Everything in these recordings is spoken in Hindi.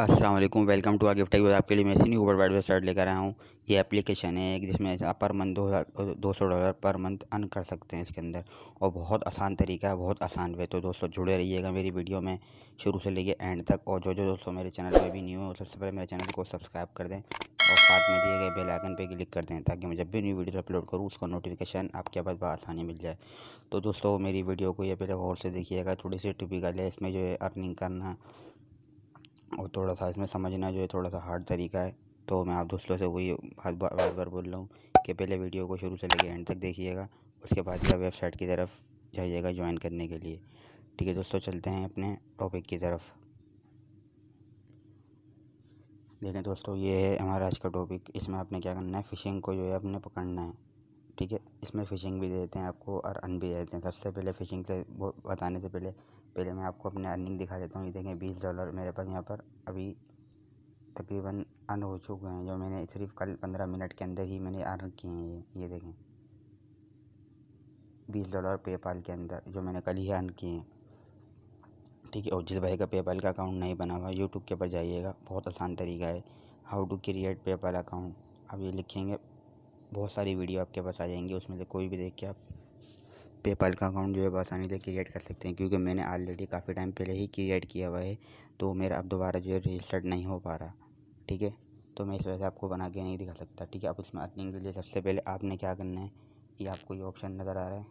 अस्सलाम वालेकुम वेलकम टू आगे टेक आपके लिए मैं इसी ऊबर वाइड वेबसाइट लेकर आया हूँ ये एप्लीकेशन है एक जिसमें आप पर मंथ दो दो सौ डॉलर पर मंथ अन कर सकते हैं इसके अंदर और बहुत आसान तरीका है बहुत आसान वे तो दोस्तों जुड़े रहिएगा मेरी वीडियो में शुरू से लेके एंड तक और जो जो दोस्तों मेरे चैनल पर भी न्यू है सबसे पहले मेरे चैनल को सब्सक्राइब कर दें और साथ में दिए गए बेल आइकन पे क्लिक कर दें ताकि मैं जब भी न्यू वीडियो अपलोड करूँ उसका नोटिफिकेशन आपके पास आसानी मिल जाए तो दोस्तों मेरी वीडियो को ये पहले गौर से देखिएगा थोड़ी सी टिपिकल है इसमें जो है अर्निंग करना और थोड़ा सा इसमें समझना जो है थोड़ा सा हार्ड तरीका है तो मैं आप दोस्तों से वही बार बार बार बार बोल रहा हूँ कि पहले वीडियो को शुरू से लेके एंड तक देखिएगा उसके बाद या वेबसाइट की तरफ जाइएगा ज्वाइन करने के लिए ठीक है दोस्तों चलते हैं अपने टॉपिक की तरफ देखें दोस्तों ये है हमारा आज का टॉपिक इसमें आपने क्या करना है फ़िशिंग को जो है अपने पकड़ना है ठीक है इसमें फ़िशिंग भी देते हैं आपको और अर्न भी देते हैं सबसे पहले फ़िशिंग से वो बताने से पहले पहले मैं आपको अपने अर्निंग दिखा देता हूँ ये देखें बीस डॉलर मेरे पास यहाँ पर अभी तकरीबन अर्न हो चुके हैं जो मैंने सिर्फ कल पंद्रह मिनट के अंदर ही मैंने अर्न किए हैं ये ये देखें बीस डॉलर पेपाल के अंदर जो मैंने कल ही अर्न किए हैं ठीक है और जिस भाई का पेपाल का अकाउंट नहीं बना हुआ यूट्यूब के ऊपर जाइएगा बहुत आसान तरीका है how to create PayPal account अब ये लिखेंगे बहुत सारी वीडियो आपके पास आ जाएंगी उसमें से कोई भी देख के आप पेपाल का अकाउंट जो है आसानी से क्रिएट कर सकते हैं क्योंकि मैंने ऑलरेडी काफ़ी टाइम पहले ही क्रिएट किया हुआ है तो मेरा अब दोबारा जो है रजिस्टर्ड नहीं हो पा रहा ठीक है तो मैं इस वजह से आपको बना के नहीं दिखा सकता ठीक है आप उसमें अर्निंग के लिए सबसे पहले आपने क्या करना है ये आपको ये ऑप्शन नज़र आ रहा है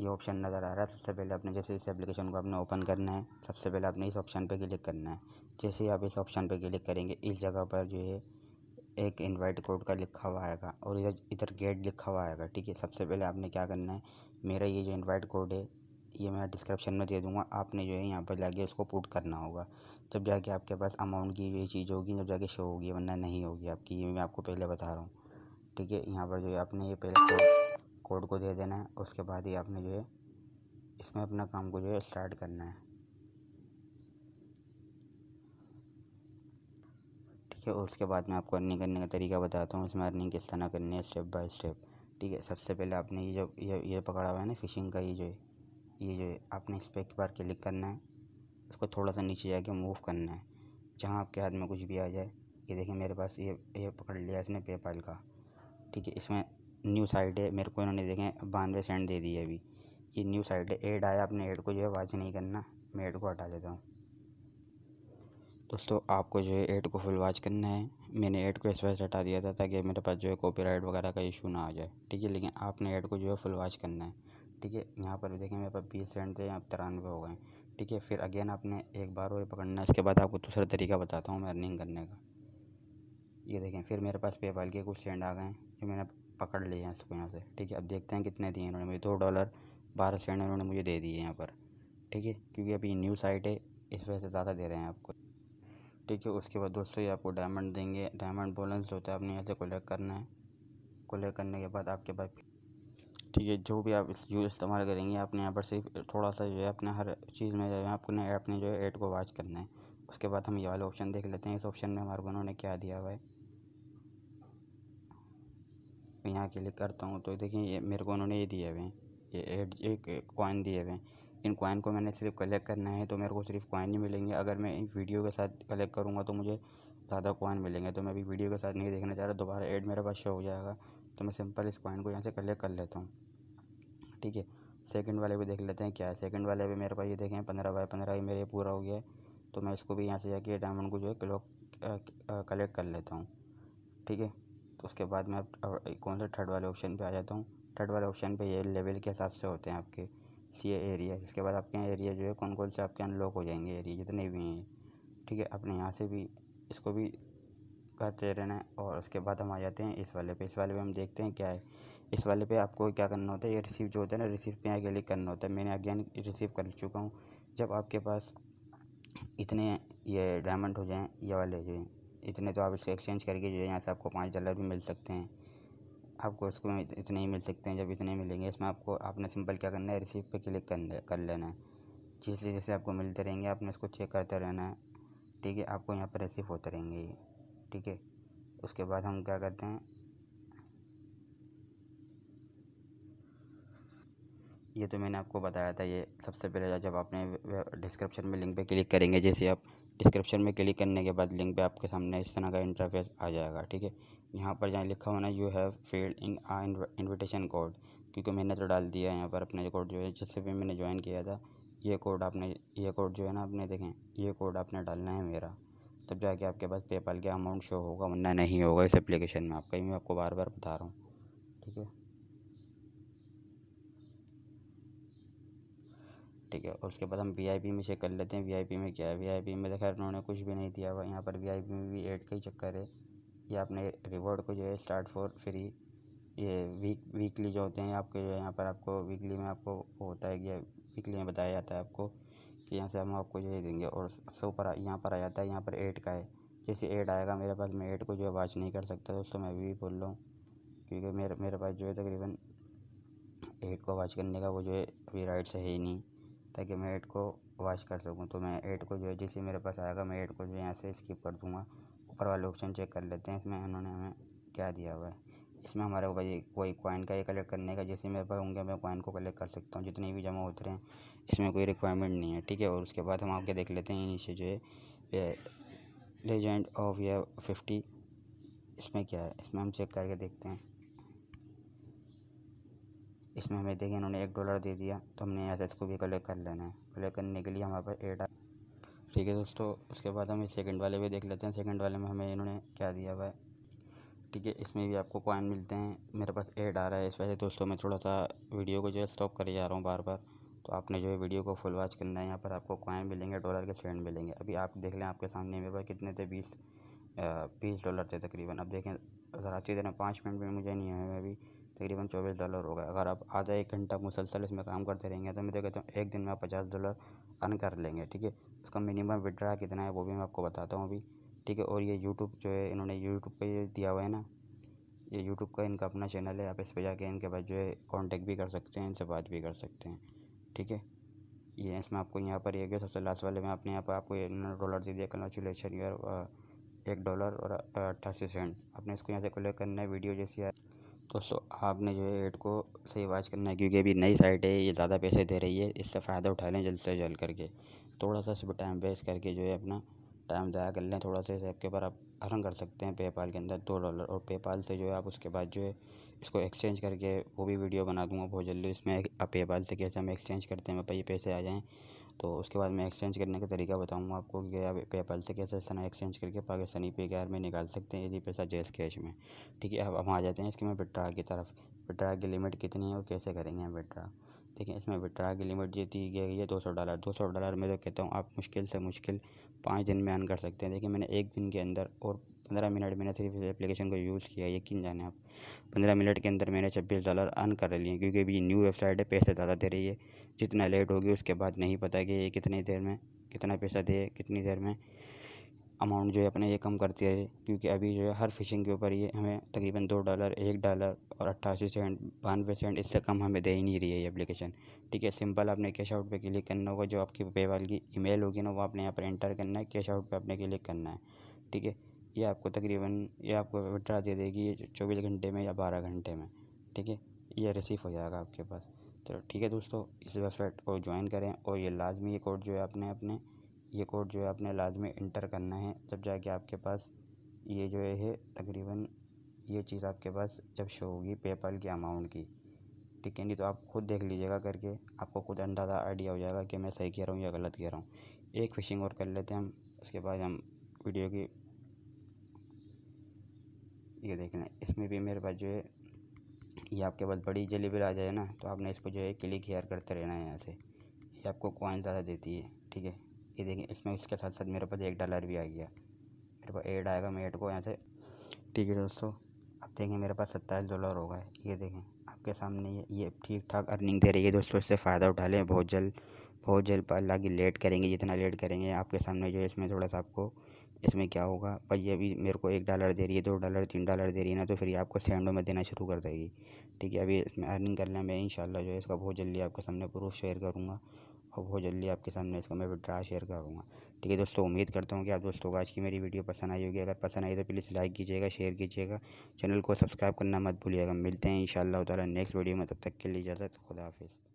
ये ऑप्शन नज़र आ रहा है सबसे पहले आपने जैसे इस एप्लीकेशन को आपने ओपन करना है सबसे पहले आपने इस ऑप्शन पर क्लिक करना है जैसे ही आप इस ऑप्शन पर क्लिक करेंगे इस जगह पर जो है एक इनवाइट कोड का लिखा हुआ आएगा और इधर इधर गेट लिखा हुआ आएगा ठीक है सबसे पहले आपने क्या करना है मेरा ये जो इनवाइट कोड है ये मैं डिस्क्रिप्शन में दे दूँगा आपने जो है यहाँ पर जाके उसको पुट करना होगा जब जाके आपके पास अमाउंट की ये चीज़ होगी जब जाके शो होगी वरना नहीं होगी आपकी ये मैं आपको पहले बता रहा हूँ ठीक है यहाँ पर जो है आपने ये पहले कोड, कोड को दे देना है उसके बाद ही आपने जो है इसमें अपना काम को जो है स्टार्ट करना है ठीक है और उसके बाद मैं आपको अर्निंग करने का तरीका बताता हूँ इसमें अर्निंग किस तरह करनी है स्टेप बाय स्टेप ठीक है सबसे पहले आपने ये जो ये ये पकड़ा हुआ है ना फिशिंग का ये जो है ये जो है आपने इस पर एक बार क्लिक करना है उसको थोड़ा सा नीचे जाके मूव करना है जहाँ आपके हाथ में कुछ भी आ जाए ये देखें मेरे पास ये ये पकड़ लिया इसने पेपाल का ठीक है इसमें न्यू साइट है मेरे को इन्होंने देखें बानवे सेंट दे दी है अभी ये न्यू साइट है एड आया आपने एड को जो है वाच नहीं करना मैं एड को हटा देता हूँ दोस्तों आपको जो है एड को फुल वॉच करना है मैंने एड को इस वजह से हटा दिया था ताकि मेरे पास जो है कॉपीराइट वगैरह का इशू ना आ जाए ठीक है लेकिन आपने एड को जो है फुल वॉच करना है ठीक है यहाँ पर देखें मेरे पास बीस सेंट थे यहाँ तिरानवे हो गए ठीक है फिर अगेन आपने एक बार और पकड़ना है इसके बाद आपको दूसरा तरीका बताता हूँ मैं अर्निंग करने का ये देखें फिर मेरे पास पेपाल के कुछ सेंड आ गए हैं जो मैंने पकड़ लिए हैं इसको यहाँ से ठीक है अब देखते हैं कितने दिए इन्होंने मुझे दो डॉलर बारह सेंड इन्होंने मुझे दे दिए यहाँ पर ठीक है क्योंकि अभी न्यू साइट है इस वजह से ज़्यादा दे रहे हैं आपको ठीक है उसके बाद दोस्तों ये आपको डायमंड देंगे डायमंड बैलेंस होता है आपने यहाँ से कलेक्ट करना है कलेक्ट करने के बाद आपके पास ठीक है जो भी आप इस यूज इस्तेमाल करेंगे आपने यहाँ पर सिर्फ थोड़ा सा जो है अपने हर चीज़ में जो है अपने जो है एड को वॉच करना है उसके बाद हम ये वाला ऑप्शन देख लेते हैं इस ऑप्शन में हमारे को उन्होंने क्या दिया हुआ है यहाँ क्लिक करता हूँ तो देखिए ये मेरे को उन्होंने ये दिए हुए हैं ये एड एक कॉइन दिए हुए हैं इन कॉइन को मैंने सिर्फ कलेक्ट करना है तो मेरे को सिर्फ कॉइन ही मिलेंगे अगर मैं इन वीडियो के साथ कलेक्ट करूँगा तो मुझे ज़्यादा कॉइन मिलेंगे तो मैं अभी वीडियो के साथ नहीं देखना चाह रहा दोबारा एड मेरे पास शो हो जाएगा तो मैं सिंपल इस कॉइन को यहाँ से कलेक्ट कर लेता हूँ ठीक है सेकंड वाले भी देख लेते हैं क्या है सेकंड वाले भी मेरे पास ये देखें पंद्रह बाई पंद्रह ही मेरे पूरा हो गया है तो मैं इसको भी यहाँ से जाके डायमंड को जो है क्लॉक कलेक्ट कर लेता हूँ ठीक है तो उसके बाद मैं कौन से थर्ड वाले ऑप्शन पे आ जाता हूँ थर्ड वाले ऑप्शन पे ये लेवल के हिसाब से होते हैं आपके ये एरिया इसके बाद आपके यहाँ एरिया जो है कौन कौन से आपके अनलॉक हो जाएंगे एरिया जितने भी हैं ठीक है अपने यहाँ से भी इसको भी करते रहना है और उसके बाद हम आ जाते हैं इस वाले पे इस वाले पे हम देखते हैं क्या है इस वाले पे आपको क्या करना होता है ये रिसीव जो होता है ना रिसीव पे आगे क्लिक करना होता है मैंने अगेन रिसीव कर चुका हूँ जब आपके पास इतने ये डायमंड हो जाएँ ये वाले जो इतने तो आप इसको एक्सचेंज करके जो है यहाँ से आपको पाँच डॉलर भी मिल सकते हैं आपको इसको इतने ही मिल सकते हैं जब इतने मिलेंगे इसमें आपको आपने सिंपल क्या करना है रिसीव पे क्लिक कर कर लेना है जैसे जैसे आपको मिलते रहेंगे आपने इसको चेक करते रहना है ठीक है आपको यहाँ पर रिसीव होते रहेंगे ये ठीक है उसके बाद हम क्या करते हैं ये तो मैंने आपको बताया था ये सबसे पहले जब आपने डिस्क्रिप्शन में लिंक पे क्लिक करेंगे जैसे आप डिस्क्रिप्शन में क्लिक करने के बाद लिंक पे आपके सामने इस तरह का इंटरफेस आ जाएगा ठीक है यहाँ पर जहाँ लिखा होना you have field in a invitation code क्योंकि मैंने तो डाल दिया है यहाँ पर अपने कोड जो है जिससे भी मैंने ज्वाइन किया था ये कोड आपने ये कोड जो है ना आपने देखें ये कोड आपने डालना है मेरा तब जाके आपके पास पेपाल का अमाउंट शो होगा वरना नहीं होगा इस एप्लीकेशन में आपका ही मैं आपको बार बार बता रहा हूँ ठीक है ठीक है और उसके बाद हम वी में चेक कर लेते हैं वी में क्या है वी में देखा उन्होंने कुछ भी नहीं दिया हुआ यहाँ पर वी में भी एड का ही चक्कर है ये आपने रिवॉर्ड को जो है स्टार्ट फॉर फ्री ये वीक वीकली जो होते हैं आपके जो है यहाँ पर आपको वीकली में आपको होता है कि वीकली में बताया जाता है आपको कि यहाँ से हम आपको जो ये देंगे और सबसे ऊपर यहाँ पर आ जाता है यहाँ पर एड का है जैसे एड आएगा मेरे पास मैं एड को जो है वॉच नहीं कर सकता दोस्तों मैं अभी भी बोल रहा हूँ क्योंकि मेरे मेरे पास जो है तकरीबन एड को वॉच करने का वो जो है अभी से है ही नहीं ताकि मैं एट को वाश कर सकूँ तो मैं एट को जो है जैसे मेरे पास आएगा मैं एट को जो यहाँ से स्किप कर दूँगा ऊपर वाला ऑप्शन चेक कर लेते हैं इसमें उन्होंने हमें क्या दिया हुआ है इसमें हमारे भाई कोई कॉइन का ये कलेक्ट करने का जैसे मेरे पास होंगे मैं कॉइन को कलेक्ट कर सकता हूँ जितने भी जमा होते हैं इसमें कोई रिक्वायरमेंट नहीं है ठीक है और उसके बाद हम आपके देख लेते हैं नीचे जो है लेजेंड ऑफ या फिफ्टी इसमें क्या है इसमें हम चेक करके देखते हैं इसमें हमें देखिए इन्होंने एक डॉलर दे दिया तो हमने यहाँ से इसको भी कलेक्ट कर लेना है कलेक्ट करने के लिए हमारे पास एट ठीक है दोस्तों उसके बाद हम सेकंड वाले भी देख लेते हैं सेकंड वाले में हमें इन्होंने क्या दिया हुआ है ठीक है इसमें भी आपको कॉइन मिलते हैं मेरे पास एड आ रहा है इस वजह से दोस्तों मैं थोड़ा सा वीडियो को जो है स्टॉप कर जा रहा हूँ बार बार तो आपने जो है वीडियो को फुल वॉच करना है यहाँ पर आपको कॉइन मिलेंगे डॉलर के सेंड मिलेंगे अभी आप देख लें आपके सामने मेरे पास कितने थे बीस बीस डॉलर थे तकरीबन अब देखें ज़रा सीधे ना पाँच मिनट में मुझे नहीं आया अभी तकरीबन चौबीस डॉलर होगा अगर आप आधा एक घंटा मुसलसल इसमें काम करते रहेंगे तो मैं तो कहता हूँ एक दिन में आप पचास डॉलर अर्न कर लेंगे ठीक है उसका मिनिमम विड्रा कितना है वो भी मैं आपको बताता हूँ अभी ठीक है और ये यूट्यूब जो है इन्होंने यूट्यूब पर दिया हुआ है ना ये यूट्यूब का इनका अपना चैनल है आप इस पर जाके इनके पास जो है कॉन्टेक्ट भी कर सकते हैं इनसे बात भी कर सकते हैं ठीक है ये इसमें आपको यहाँ पर ये सबसे लास्ट वाले में आपने यहाँ पर आपको डॉलर दे दिया कन्ग्रेचुलेशन यूर uh, एक डॉलर और uh, अट्ठासी सेंट आपने इसको यहाँ से कलेक्ट करना है वीडियो जैसी है दोस्तों आपने जो है एड को सही वाच करना है क्योंकि अभी नई साइट है ये ज़्यादा पैसे दे रही है इससे फ़ायदा उठा लें जल्द से जल्द करके थोड़ा सा सिर्फ टाइम वेस्ट करके जो है अपना टाइम ज़ाया कर लें थोड़ा सा इस ऐप के ऊपर आप अर्न कर सकते हैं पेपाल के अंदर दो डॉलर और पेपाल से जो है आप उसके बाद जो है इसको एक्सचेंज करके वो भी वीडियो बना दूँगा बहुत जल्दी उसमें आप पेपाल से कैसे हम एक्सचेंज करते हैं भाई पैसे आ जाएँ तो उसके बाद मैं एक्सचेंज करने का तरीका बताऊँगा आपको कि आप पेपाल से कैसे सना एक्सचेंज करके पाकिस्तानी पे गैर में निकाल सकते हैं यदि पैसा जेस कैश में ठीक है अब हम आ जाते हैं इसके में विड्रा की तरफ विड्रा की लिमिट कितनी है और कैसे करेंगे हम विड्रा देखिए इसमें विड्रा की लिमिट ये दी गई है दो सौ डॉलर दो सौ डॉलर में तो कहता हूँ आप मुश्किल से मुश्किल पाँच दिन में अन कर सकते हैं देखिए मैंने एक दिन के अंदर और पंद्रह मिनट मैंने सिर्फ इस एप्लीकेशन को यूज़ किया यकीन जाने आप पंद्रह मिनट के अंदर मैंने छब्बीस डॉलर अर्न कर लिए क्योंकि अभी न्यू वेबसाइट है पैसे ज़्यादा दे रही है जितना लेट होगी उसके बाद नहीं पता कि ये कितनी देर में कितना पैसा दे कितनी देर में अमाउंट जो है अपने ये कम करती है क्योंकि अभी जो है हर फिशिंग के ऊपर ये हमें तकरीबन दो डॉलर एक डॉलर और अट्ठासी सेंट बानवे सेंट इससे कम हमें दे ही नहीं रही है ये एप्लीकेशन ठीक है सिंपल आपने कैश आउट पे क्लिक करना होगा जो आपकी पेपाल की ईमेल होगी ना वो आपने यहाँ पर एंटर करना है कैश आउट पे आपने क्लिक करना है ठीक है ये आपको तकरीबन ये आपको विड्रा दे देगी चौबीस घंटे में या बारह घंटे में ठीक है ये रिसीव हो जाएगा आपके पास चलो ठीक है दोस्तों इस वेबसाइट को ज्वाइन करें और ये लाजमी ये कोड जो है आपने अपने ये कोड जो है आपने लाजमी इंटर करना है जब जाके आपके पास ये जो है तकरीबन ये चीज़ आपके पास जब शो होगी पेपाल के अमाउंट की ठीक है नहीं तो आप खुद देख लीजिएगा करके आपको खुद अंदाज़ा आइडिया हो जाएगा कि मैं सही कह रहा हूँ या गलत कह रहा हूँ एक फिशिंग और कर लेते हैं हम उसके बाद हम वीडियो की ये देख लें इसमें भी मेरे पास जो है ये आपके पास बड़ी जलेबी आ जाए ना तो आपने इसको जो है क्लिक हेयर करते रहना है यहाँ से ये आपको कॉइन ज़्यादा देती है ठीक है ये देखें इसमें उसके साथ साथ मेरे पास एक डॉलर भी आ गया मेरे पास एड आएगा मैं एड को यहाँ से ठीक है दोस्तों आप देखें मेरे पास सत्ताईस डॉलर होगा ये देखें आपके सामने ये ये ठीक ठाक अर्निंग दे रही है दोस्तों इससे फ़ायदा उठा लें बहुत जल्द बहुत जल्द अल्लाह की लेट करेंगे जितना लेट करेंगे आपके सामने जो है इसमें थोड़ा सा आपको इसमें क्या होगा भाई अभी मेरे को एक डॉलर दे रही है दो डॉलर तीन डॉलर दे रही है ना तो फिर ये आपको सैंडो में देना शुरू कर देगी ठीक है अभी इसमें अर्निंग कर लें मैं इन जो है इसका बहुत जल्दी आपके सामने प्रूफ शेयर करूँगा और बहुत जल्दी आपके सामने इसका मैं विड्रा शेयर करूँगा ठीक है दोस्तों उम्मीद करता हूँ कि आप दोस्तों को आज की मेरी वीडियो पसंद आई होगी अगर पसंद आई तो प्लीज़ लाइक कीजिएगा शेयर कीजिएगा चैनल को सब्सक्राइब करना मत भूलिएगा मिलते हैं इन ताला नेक्स्ट वीडियो में तब तक के लिए इजाज़त खुदा हाफिज़